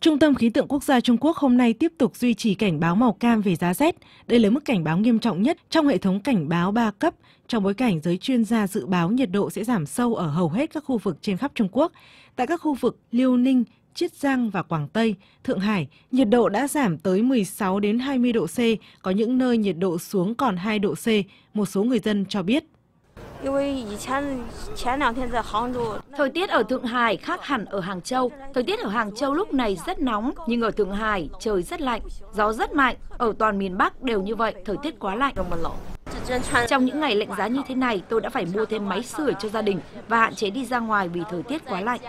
Trung tâm Khí tượng Quốc gia Trung Quốc hôm nay tiếp tục duy trì cảnh báo màu cam về giá rét. Đây là mức cảnh báo nghiêm trọng nhất trong hệ thống cảnh báo 3 cấp, trong bối cảnh giới chuyên gia dự báo nhiệt độ sẽ giảm sâu ở hầu hết các khu vực trên khắp Trung Quốc. Tại các khu vực Liêu Ninh, Chiết Giang và Quảng Tây, Thượng Hải, nhiệt độ đã giảm tới 16 đến 20 độ C, có những nơi nhiệt độ xuống còn 2 độ C, một số người dân cho biết. Thời tiết ở Thượng Hải khác hẳn ở Hàng Châu. Thời tiết ở Hàng Châu lúc này rất nóng, nhưng ở Thượng Hải trời rất lạnh, gió rất mạnh. Ở toàn miền Bắc đều như vậy, thời tiết quá lạnh. Trong những ngày lạnh giá như thế này, tôi đã phải mua thêm máy sưởi cho gia đình và hạn chế đi ra ngoài vì thời tiết quá lạnh.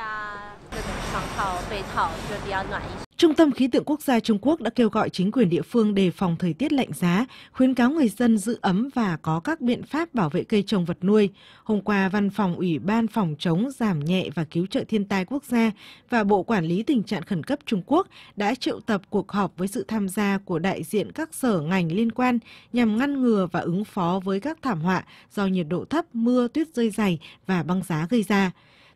Trung tâm Khí tượng Quốc gia Trung Quốc đã kêu gọi chính quyền địa phương đề phòng thời tiết lạnh giá, khuyến cáo người dân giữ ấm và có các biện pháp bảo vệ cây trồng vật nuôi. Hôm qua, Văn phòng Ủy ban Phòng chống giảm nhẹ và cứu trợ thiên tai quốc gia và Bộ Quản lý tình trạng khẩn cấp Trung Quốc đã triệu tập cuộc họp với sự tham gia của đại diện các sở ngành liên quan nhằm ngăn ngừa và ứng phó với các thảm họa do nhiệt độ thấp, mưa, tuyết rơi dày và băng giá gây ra.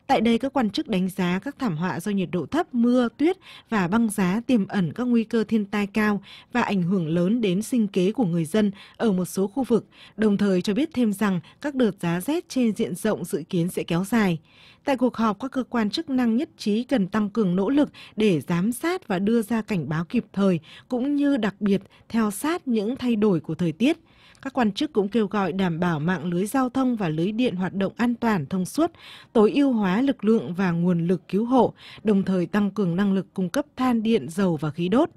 Tại đây, các quan chức đánh giá các thảm họa do nhiệt độ thấp, mưa, tuyết và băng giá tiềm ẩn các nguy cơ thiên tai cao và ảnh hưởng lớn đến sinh kế của người dân ở một số khu vực, đồng thời cho biết thêm rằng các đợt giá rét trên diện rộng dự kiến sẽ kéo dài. Tại cuộc họp, các cơ quan chức năng nhất trí cần tăng cường nỗ lực để giám sát và đưa ra cảnh báo kịp thời, cũng như đặc biệt theo sát những thay đổi của thời tiết. Các quan chức cũng kêu gọi đảm bảo mạng lưới giao thông và lưới điện hoạt động an toàn thông suốt, tối ưu hóa lực lượng và nguồn lực cứu hộ, đồng thời tăng cường năng lực cung cấp than, điện, dầu và khí đốt.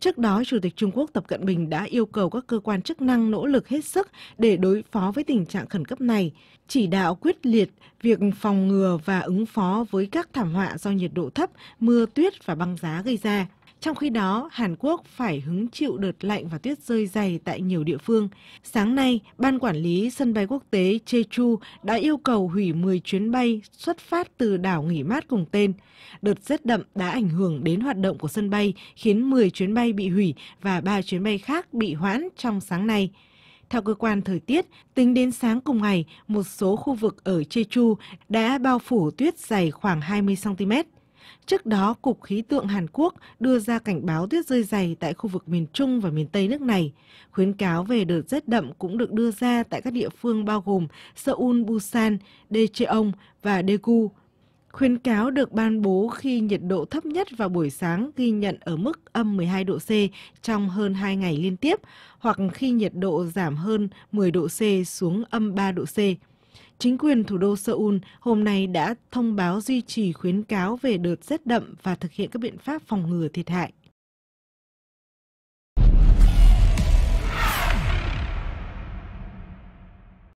Trước đó, Chủ tịch Trung Quốc Tập Cận Bình đã yêu cầu các cơ quan chức năng nỗ lực hết sức để đối phó với tình trạng khẩn cấp này, chỉ đạo quyết liệt việc phòng ngừa và ứng phó với các thảm họa do nhiệt độ thấp, mưa tuyết và băng giá gây ra. Trong khi đó, Hàn Quốc phải hứng chịu đợt lạnh và tuyết rơi dày tại nhiều địa phương. Sáng nay, Ban Quản lý Sân bay Quốc tế Jeju đã yêu cầu hủy 10 chuyến bay xuất phát từ đảo nghỉ mát cùng tên. Đợt rét đậm đã ảnh hưởng đến hoạt động của sân bay, khiến 10 chuyến bay bị hủy và 3 chuyến bay khác bị hoãn trong sáng nay. Theo cơ quan thời tiết, tính đến sáng cùng ngày, một số khu vực ở Jeju đã bao phủ tuyết dày khoảng 20 cm. Trước đó, Cục Khí tượng Hàn Quốc đưa ra cảnh báo tuyết rơi dày tại khu vực miền Trung và miền Tây nước này. Khuyến cáo về đợt rét đậm cũng được đưa ra tại các địa phương bao gồm Seoul, Busan, Daejeon và Daegu. Khuyến cáo được ban bố khi nhiệt độ thấp nhất vào buổi sáng ghi nhận ở mức âm 12 độ C trong hơn 2 ngày liên tiếp hoặc khi nhiệt độ giảm hơn 10 độ C xuống âm 3 độ C. Chính quyền thủ đô Seoul hôm nay đã thông báo duy trì khuyến cáo về đợt rét đậm và thực hiện các biện pháp phòng ngừa thiệt hại.